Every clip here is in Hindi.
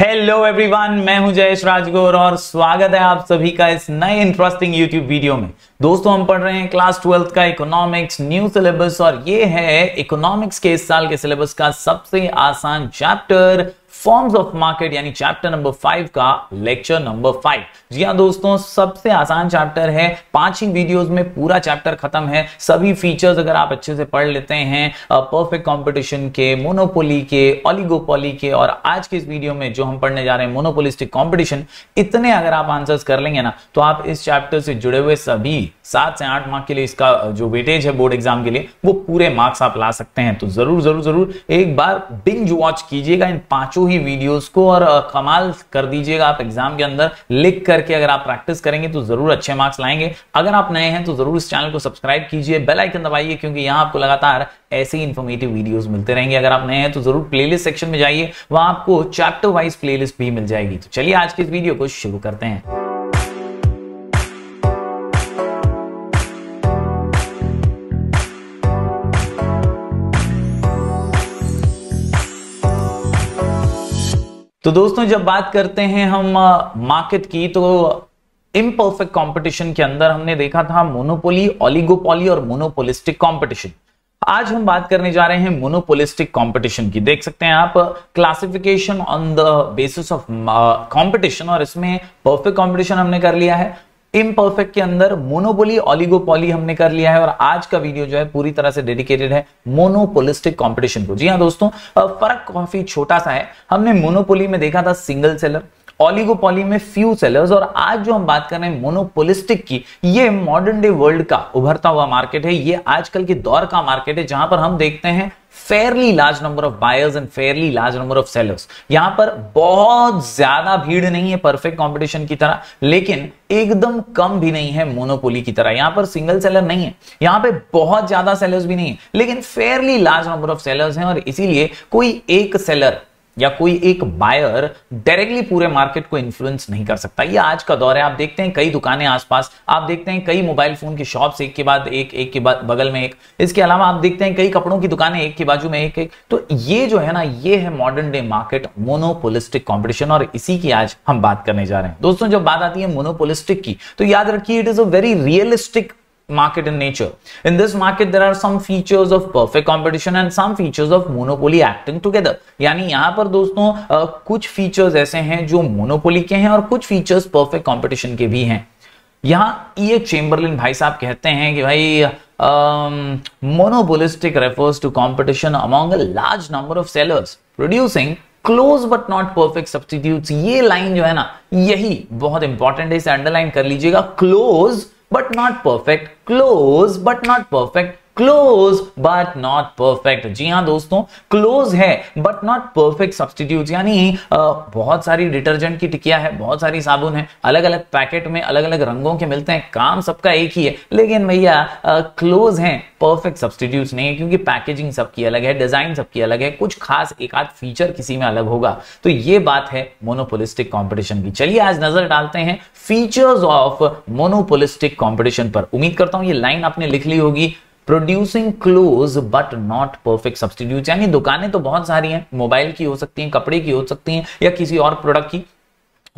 हेलो एवरीवन मैं हूं जयेश राजगौर और स्वागत है आप सभी का इस नए इंटरेस्टिंग यूट्यूब वीडियो में दोस्तों हम पढ़ रहे हैं क्लास ट्वेल्थ का इकोनॉमिक्स न्यू सिलेबस और ये है इकोनॉमिक्स के इस साल के सिलेबस का सबसे आसान चैप्टर फॉर्म्स ऑफ मार्केट यानी चैप्टर नंबर फाइव का लेक्चर नंबर फाइव जी हाँ दोस्तों सबसे आसान चैप्टर है पांच ही वीडियोस में पूरा चैप्टर खत्म है सभी फीचर्स अगर आप अच्छे से पढ़ लेते हैं परफेक्ट कंपटीशन के मोनोपोली के ऑलिगोपोली के और आज के इस वीडियो में जो हम पढ़ने जा रहे हैं मोनोपोलिस्टिक कॉम्पिटिशन इतने अगर आप आंसर्स कर लेंगे ना तो आप इस चैप्टर से जुड़े हुए सभी सात से आठ मार्क के लिए इसका जो वेटेज है बोर्ड एग्जाम के लिए वो पूरे मार्क्स आप ला सकते हैं तो जरूर जरूर जरूर एक बार बिंज वॉच कीजिएगा इन पांचों ही वीडियोस को और कमाल कर दीजिएगा आप एग्जाम के अंदर लिख करके अगर आप प्रैक्टिस करेंगे तो जरूर अच्छे मार्क्स लाएंगे अगर आप नए हैं तो जरूर इस चैनल को सब्सक्राइब कीजिए बेल आइकन दबाइए क्योंकि यहां आपको लगातार ऐसे ही इन्फॉर्मेटिव वीडियोस मिलते रहेंगे अगर आप नए हैं तो जरूर प्लेलिस्ट सेक्शन में जाइए वहां आपको चैप्टर वाइज प्लेलिस्ट भी मिल जाएगी तो चलिए आज की इस वीडियो को शुरू करते हैं तो दोस्तों जब बात करते हैं हम मार्केट की तो इम्परफेक्ट कंपटीशन के अंदर हमने देखा था मोनोपोली ऑलिगोपोली और मोनोपोलिस्टिक कंपटीशन आज हम बात करने जा रहे हैं मोनोपोलिस्टिक कंपटीशन की देख सकते हैं आप classification on the basis of competition और इसमें परफेक्ट कंपटीशन हमने कर लिया है इम्परफेक्ट के अंदर मोनोपोली ऑलिगोपोली हमने कर लिया है और आज का वीडियो जो है पूरी तरह से डेडिकेटेड है मोनोपोलिस्टिक कंपटीशन को जी हाँ दोस्तों फर्क काफी छोटा सा है हमने मोनोपोली में देखा था सिंगल सेलर ऑलिगोपोली में फ्यू सेलर्स और आज जो हम बात कर रहे हैं मोनोपोलिस्टिक की ये मॉडर्न डे वर्ल्ड का उभरता हुआ मार्केट है ये आजकल के दौर का मार्केट है जहां पर हम देखते हैं fairly large number of buyers and fairly large number of sellers यहां पर बहुत ज्यादा भीड़ नहीं है परफेक्ट कॉम्पिटिशन की तरह लेकिन एकदम कम भी नहीं है मोनोपोली की तरह यहां पर सिंगल सेलर नहीं है यहां पे बहुत ज्यादा सेलर्स भी नहीं है लेकिन fairly large number of sellers हैं और इसीलिए कोई एक सेलर या कोई एक बायर डायरेक्टली पूरे मार्केट को इन्फ्लुएंस नहीं कर सकता ये आज का दौर है आप देखते हैं कई दुकानें आसपास आप देखते हैं कई मोबाइल फोन की शॉप्स एक के बाद एक एक के बाद बगल में एक इसके अलावा आप देखते हैं कई कपड़ों की दुकानें एक के बाजू में एक एक तो ये जो है ना ये है modern day market monopolistic competition और इसी की आज हम बात करने जा रहे हैं दोस्तों जब बात आती है मोनोपोलिस्टिक की तो याद रखिए it is a very realistic market in nature. In this market, there are some features of perfect competition and some features of monopoly acting together. yani yahan par dosto आ, कुछ features aise hain jo monopoly ke hain aur kuch features perfect competition के भी हैं यहाँ ये चेम्बरलिन भाई साहब कहते हैं कि भाई monopolistic refers to competition among a large number of sellers producing close but not perfect substitute ये लाइन जो है ना यही बहुत इंपॉर्टेंट है इसे अंडरलाइन कर लीजिएगा close but not perfect, close but not perfect, close but not perfect जी हाँ दोस्तों क्लोज है बट नॉट परफेक्ट सब्सटीट्यूट यानी बहुत सारी डिटर्जेंट की टिकिया है बहुत सारी साबुन है अलग अलग पैकेट में अलग अलग रंगों के मिलते हैं काम सबका एक ही है लेकिन भैया क्लोज है परफेक्ट सब्सटीट्यूट नहीं है क्योंकि पैकेजिंग सबकी अलग है डिजाइन सबकी अलग है कुछ खास एक आध फीचर किसी में अलग होगा तो ये बात है मोनोपोलिस्टिक कॉम्पिटिशन की चलिए आज नजर डालते हैं फीचर्स ऑफ मोनोपोलिस्टिक कॉम्पिटिशन पर उम्मीद करता हूं ये लाइन आपने लिख ली होगी producing close but not perfect substitute यानी दुकानें तो बहुत सारी हैं मोबाइल की हो सकती हैं कपड़े की हो सकती हैं या किसी और प्रोडक्ट की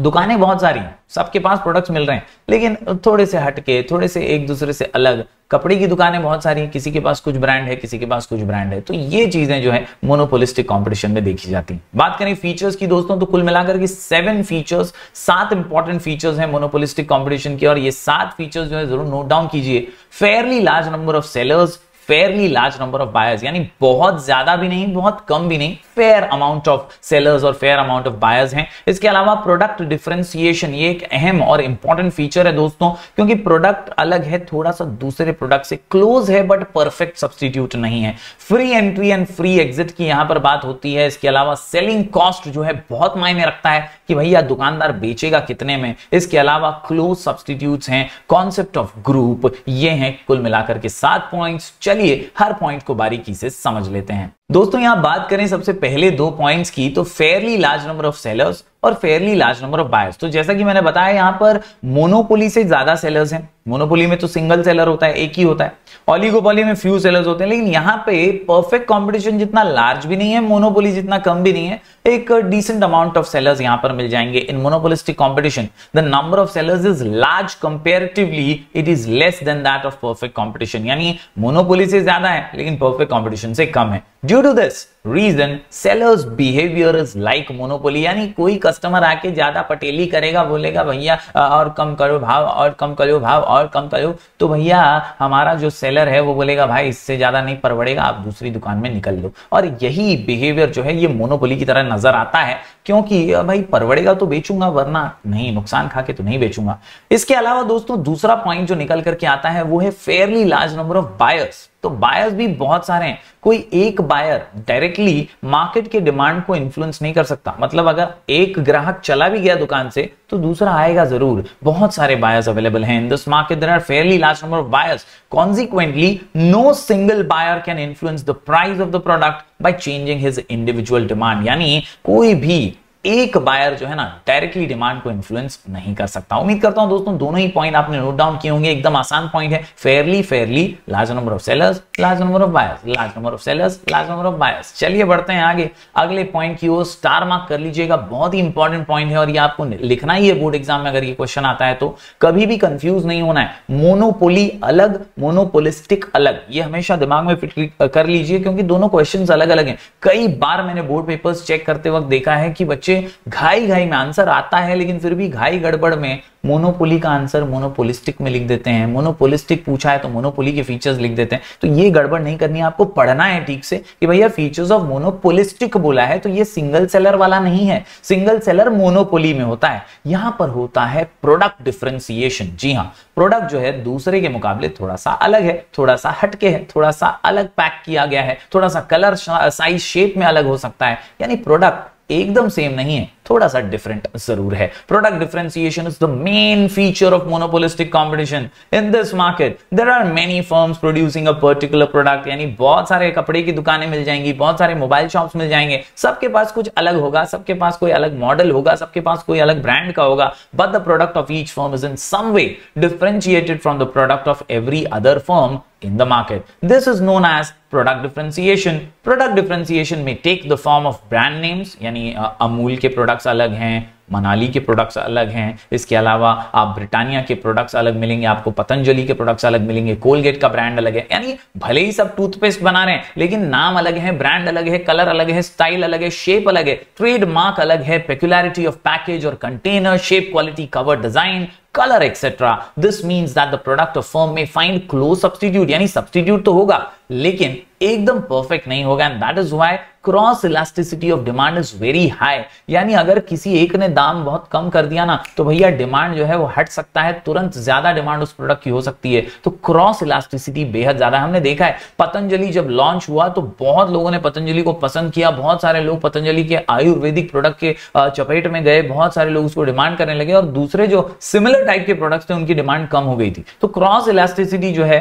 दुकानें बहुत सारी हैं सबके पास प्रोडक्ट्स मिल रहे हैं लेकिन थोड़े से हटके थोड़े से एक दूसरे से अलग कपड़े की दुकानें बहुत सारी हैं किसी के पास कुछ ब्रांड है किसी के पास कुछ ब्रांड है तो ये चीजें जो है मोनोपोलिस्टिक कंपटीशन में देखी जाती है बात करें फीचर्स की दोस्तों तो कुल मिलाकर की सेवन फीचर्स सात इंपॉर्टेंट फीचर्स हैं मोनोपोलिस्टिक कॉम्पिटिशन की और ये सात फीचर्स जो है जरूर नोट डाउन कीजिए fairly large number of sellers fairly large number of buyers यानी बहुत ज्यादा भी नहीं बहुत कम भी नहीं फेयर अमाउंट ऑफ सेलर्स और फेयर अमाउंट ऑफ बायर्स हैं इसके अलावा प्रोडक्ट डिफ्रेंसिएशन ये एक अहम और इंपॉर्टेंट फीचर है दोस्तों क्योंकि प्रोडक्ट अलग है थोड़ा सा दूसरे प्रोडक्ट से क्लोज है बट परफेक्ट सब्सटीट्यूट नहीं है free entry and free exit की यहां पर बात होती है इसके अलावा सेलिंग कॉस्ट जो है बहुत मायने रखता है कि भैया दुकानदार बेचेगा कितने में इसके अलावा क्लोज सब्सटीट्यूट हैं कॉन्सेप्ट ऑफ ग्रुप ये हैं कुल मिलाकर के सात पॉइंट्स चलिए चलिए हर पॉइंट को बारीकी से समझ लेते हैं दोस्तों यहां बात करें सबसे पहले दो पॉइंट्स की तो fairly large number of sellers और fairly large number of buyers तो जैसा कि मैंने बताया यहां पर मोनोपोली से ज्यादा सेलर्स हैं मोनोपोली में तो सिंगल सेलर होता है एक ही होता है ऑलिगोपोली में फ्यू सेलर्स होते हैं लेकिन यहाँ पे परफेक्ट कॉम्पिटिशन जितना लार्ज भी नहीं है मोनोपोली जितना कम भी नहीं है एक डिसेंट अमाउंट ऑफ सेलर्स यहाँ पर मिल जाएंगे in monopolistic competition the number of sellers is large comparatively it is less than that of perfect competition यानी मोनोपोली से ज्यादा है लेकिन परफेक्ट कॉम्पिटिशन से कम है due to this reason sellers behaviour is like monopoly यानी कोई कस्टमर आके ज्यादा पटेली करेगा बोलेगा भैया और कम करो भाव और कम करो भाव और कम करो तो भैया हमारा जो सेलर है वो बोलेगा भाई इससे ज्यादा नहीं परवड़ेगा आप दूसरी दुकान में निकल लो और यही बिहेवियर जो है ये मोनोपोली की तरह नजर आता है क्योंकि भाई परवड़ेगा तो बेचूंगा वरना नहीं नुकसान खा के तो नहीं बेचूंगा इसके अलावा दोस्तों दूसरा पॉइंट जो निकल करके आता है वो है fairly large number of buyers तो बायर्स भी बहुत सारे हैं कोई एक बायर डायरेक्टली मार्केट के डिमांड को इन्फ्लुएंस नहीं कर सकता मतलब अगर एक ग्राहक चला भी गया दुकान से तो दूसरा आएगा जरूर बहुत सारे बायर्स अवेलेबल हैं in this market are fairly large number of buyers consequently no single buyer can influence the price of the product by changing his individual demand यानी कोई भी एक बायर जो है ना डायरेक्टली डिमांड को इन्फ्लुएंस नहीं कर सकता उम्मीद करता हूं दोस्तों दोनों ही पॉइंट आपने नोट डाउन किए होंगे एकदम आसान पॉइंट है fairly fairly large number of sellers large number of buyers large number of sellers large number of buyers चलिए बढ़ते हैं आगे अगले पॉइंट की ओर स्टार मार्क कर लीजिएगा बहुत ही इंपॉर्टेंट पॉइंट है और ये आपको लिखना ही है बोर्ड एग्जाम में अगर ये क्वेश्चन आता है तो कभी भी कंफ्यूज नहीं होना है मोनोपोली अलग मोनोपोलिस्टिक अलग ये हमेशा दिमाग में फिट कर लीजिए क्योंकि दोनों क्वेश्चन अलग अलग है कई बार मैंने बोर्ड पेपर्स चेक करते वक्त देखा है कि बच्चे बच्चे घाई घाई में आंसर आता है लेकिन फिर भी घाई गड़बड़ में मोनोपोली का आंसर मोनोपोलिस्टिक में लिख देते हैं मोनोपोलिस्टिक पूछा है तो मोनोपोली के फीचर्स लिख देते हैं तो ये गड़बड़ नहीं करनी आपको पढ़ना है ठीक से कि भैया फीचर्स ऑफ मोनोपोलिस्टिक बोला है तो ये सिंगल सेलर वाला नहीं है सिंगल सेलर मोनोपोली में होता है यहां पर होता है प्रोडक्ट डिफ्रेंसिएशन जी हाँ प्रोडक्ट जो है दूसरे के मुकाबले थोड़ा सा अलग है थोड़ा सा हटके है थोड़ा सा अलग पैक किया गया है थोड़ा सा कलर साइज शेप में अलग हो सकता है यानी प्रोडक्ट एकदम सेम नहीं है थोड़ा सा डिफरेंट जरूर है product differentiation is the main feature of monopolistic competition in this market there are many firms producing a particular product यानी बहुत सारे कपड़े की दुकानें मिल जाएंगी बहुत सारे मोबाइल शॉप्स मिल जाएंगे सबके पास कुछ अलग होगा सबके पास कोई अलग मॉडल होगा सबके पास कोई अलग ब्रांड का होगा but the product of each firm is in some way differentiated from the product of every other firm in the market. This is known as product differentiation. Product differentiation may take the form of brand names, yani uh, Amul ke product products अलग हैं मनाली के प्रोडक्ट्स अलग हैं इसके अलावा आप ब्रिटानिया के प्रोडक्ट्स अलग मिलेंगे आपको पतंजलि के प्रोडक्ट्स अलग मिलेंगे कोलगेट का ब्रांड अलग है यानी भले ही सब टूथपेस्ट बना रहे हैं लेकिन नाम अलग है ब्रांड अलग है कलर अलग है स्टाइल अलग है शेप अलग है ट्रेडमार्क अलग है पेक्युलरिटी ऑफ पैकेज और container shape quality cover design colour etcetera this means that the product of firm में फाइंड क्लोज सब्सटीट्यूट यानी सब्सटीट्यूट तो होगा लेकिन एकदम परफेक्ट नहीं होगा and that is why cross elasticity of demand is very high यानी अगर किसी एक ने दाम बहुत कम कर दिया ना तो भैया डिमांड जो है वो हट सकता है तुरंत ज्यादा डिमांड उस प्रोडक्ट की हो सकती है तो क्रॉस इलास्टिसिटी बेहद ज्यादा हमने देखा है पतंजलि जब लॉन्च हुआ तो बहुत लोगों ने पतंजलि को पसंद किया बहुत सारे लोग पतंजलि के आयुर्वेदिक प्रोडक्ट के चपेट में गए बहुत सारे लोग उसको डिमांड करने लगे और दूसरे जो सिमिलर टाइप के प्रोडक्ट थे उनकी डिमांड कम हो गई थी तो क्रॉस इलास्टिसिटी जो है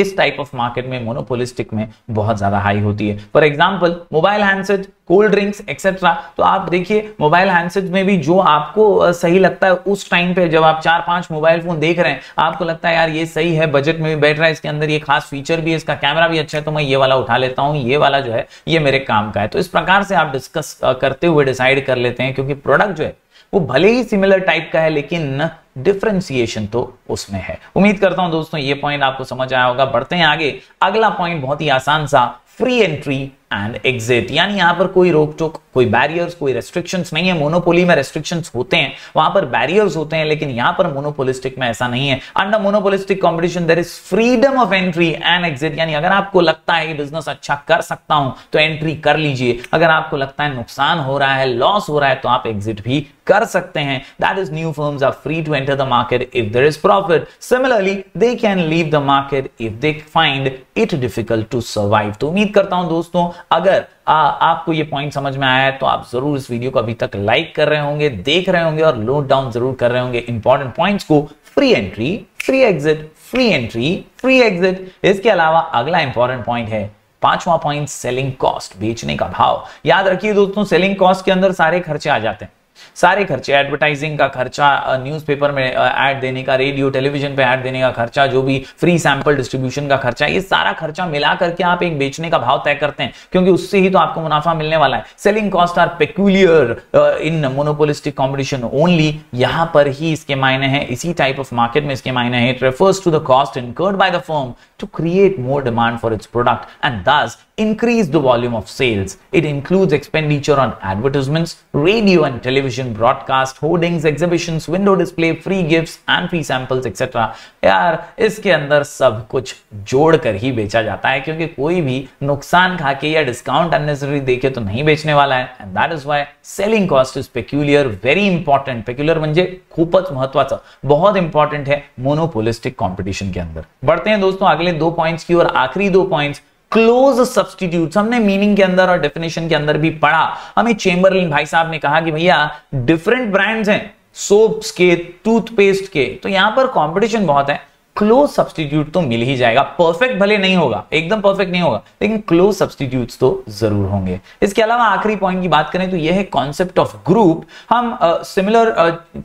इस टाइप ऑफ मार्केट में मोनोपोलिस्टिक में बहुत ज्यादा हाई होती है for example mobile handset cold drinks etcetera तो आप देखिए मोबाइल हैंडसेट में भी जो आपको सही लगता है उस टाइम पे जब आप चार पांच मोबाइल फोन देख रहे हैं आपको लगता है यार ये सही है बजट में भी बैठ रहा है इसके अंदर ये खास फीचर भी है इसका कैमरा भी अच्छा है तो मैं ये वाला उठा लेता हूँ ये वाला जो है ये मेरे काम का है तो इस प्रकार से आप डिस्कस करते हुए डिसाइड कर लेते हैं क्योंकि प्रोडक्ट जो है वो भले ही सिमिलर टाइप का है लेकिन डिफ्रेंसिएशन तो उसमें है उम्मीद करता हूं दोस्तों ये पॉइंट आपको समझ आया होगा बढ़ते हैं आगे अगला पॉइंट बहुत ही आसान सा फ्री एंट्री एंड एग्जिट यानी यहां पर कोई रोक टोक कोई बैरियर्स कोई रेस्ट्रिक्शंस नहीं है मोनोपोली में रेस्ट्रिक्शंस होते हैं वहां पर बैरियर्स होते हैं लेकिन यहां पर मोनोपोलिस्टिक में ऐसा नहीं है under monopolistic competition there is freedom of entry and exit यानी अगर आपको लगता है कि बिजनेस अच्छा कर सकता हूं तो एंट्री कर लीजिए अगर आपको लगता है नुकसान हो रहा है लॉस हो रहा है तो आप एग्जिट भी कर सकते हैं that is new firms are free to enter the market if there is profit similarly they can leave the market if they find it difficult to survive तो उम्मीद करता हूं दोस्तों अगर आ, आपको ये पॉइंट समझ में आया है तो आप जरूर इस वीडियो को अभी तक लाइक कर रहे होंगे देख रहे होंगे और नोट डाउन जरूर कर रहे होंगे इंपॉर्टेंट पॉइंट्स को free entry free exit free entry free exit इसके अलावा अगला इंपॉर्टेंट पॉइंट है पांचवा पॉइंट सेलिंग कॉस्ट बेचने का भाव याद रखिए दोस्तों सेलिंग कॉस्ट के अंदर सारे खर्चे आ जाते हैं सारे खर्चे एडवर्टाइजिंग का खर्चा न्यूज़पेपर में ऐड देने का रेडियो टेलीविजन पे ऐड देने का खर्चा जो भी फ्री सैंपल डिस्ट्रीब्यूशन का खर्चा ये सारा खर्चा मिला करके आप एक बेचने का भाव तय करते हैं क्योंकि उससे ही तो आपको मुनाफा मिलने वाला है selling cost are peculiar in monopolistic competition only यहां पर ही इसके मायने हैं इसी टाइप ऑफ मार्केट में इसके मायने हैं it refers to the cost incurred by the firm to create more demand for its product and thus increase the volume of sales. It includes expenditure on advertisements, radio and television broadcast, hoardings, exhibitions, window display, free gifts and free samples etc. यार इसके अंदर सब कुछ जोड़कर ही बेचा जाता है क्योंकि कोई भी नुकसान खा के या डिस्काउंट अननेसेसरी देखे तो नहीं बेचने वाला है and that is why selling cost is peculiar very important peculiar म्हणजे खूपच महत्वाचं बहुत इंपॉर्टेंट है मोनोपोलिस्टिक कॉम्पिटिशन के अंदर बढ़ते हैं दोस्तों अगले दो पॉइंट्स की और आखिरी दो पॉइंट्स क्लोज सब्सटीट्यूट हमने मीनिंग के अंदर और डेफिनेशन के अंदर भी पढ़ा हमें चेम्बरलिन भाई साहब ने कहा कि भैया डिफरेंट ब्रांड्स हैं सोप्स के टूथपेस्ट के तो यहां पर कंपटीशन बहुत है क्लोज सब्सटीट्यूट तो मिल ही जाएगा परफेक्ट भले नहीं होगा एकदम परफेक्ट नहीं होगा लेकिन क्लोज सब्सटीट्यूट तो जरूर होंगे इसके अलावा आखिरी पॉइंट की बात करें तो यह है कॉन्सेप्ट ऑफ ग्रुप हम सिमिलर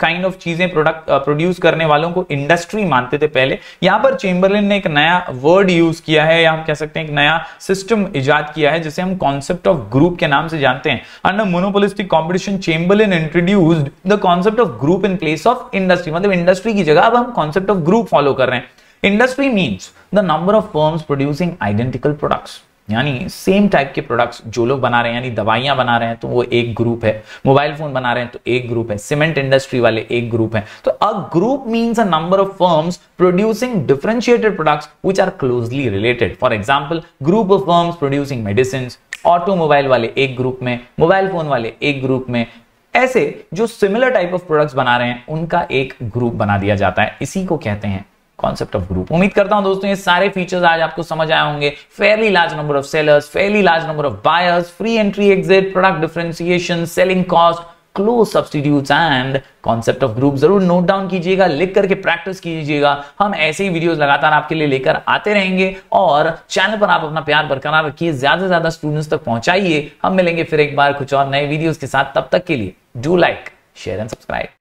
काइंड ऑफ चीजें प्रोडक्ट प्रोड्यूस करने वालों को इंडस्ट्री मानते थे पहले यहां पर चेम्बरलिन ने एक नया वर्ड यूज किया है या हम कह सकते हैं एक नया सिस्टम इजाद किया है जिसे हम कॉन्सेप्ट ऑफ ग्रुप के नाम से जानते हैं under monopolistic competition Chamberlin introduced the concept of group in place of industry मतलब इंडस्ट्री की जगह अब हम कॉन्सेप्ट ऑफ ग्रुप फॉलो कर रहे हैं industry means the number of firms producing identical products यानी सेम टाइप के प्रोडक्ट्स जो लोग बना रहे हैं यानी दवाइयां बना रहे हैं तो वो एक ग्रुप है मोबाइल फोन बना रहे हैं तो एक ग्रुप है सीमेंट इंडस्ट्री वाले एक ग्रुप है तो a group means a number of firms producing differentiated products which are closely related for example group of firms producing medicine automobile वाले एक ग्रुप में मोबाइल फोन वाले एक ग्रुप में ऐसे जो सिमिलर टाइप ऑफ प्रोडक्ट्स बना रहे हैं उनका एक ग्रुप बना दिया जाता है इसी को कहते हैं कॉन्सेप्ट ऑफ ग्रुप उम्मीद करता हूं दोस्तों ये सारे फीचर्स आज आपको समझ आए होंगे fairly large number of sellers fairly large number of buyers free entry exit product differentiation selling cost close substitute and concept of group जरूर नोट डाउन कीजिएगा लिख करके प्रैक्टिस कीजिएगा हम ऐसे ही वीडियोस लगातार आपके लिए लेकर आते रहेंगे और चैनल पर आप अपना प्यार बरकरार रखिए ज्यादा से ज्यादा स्टूडेंट्स तक पहुंचाइए हम मिलेंगे फिर एक बार कुछ और नए वीडियोस के साथ तब तक के लिए do like share and subscribe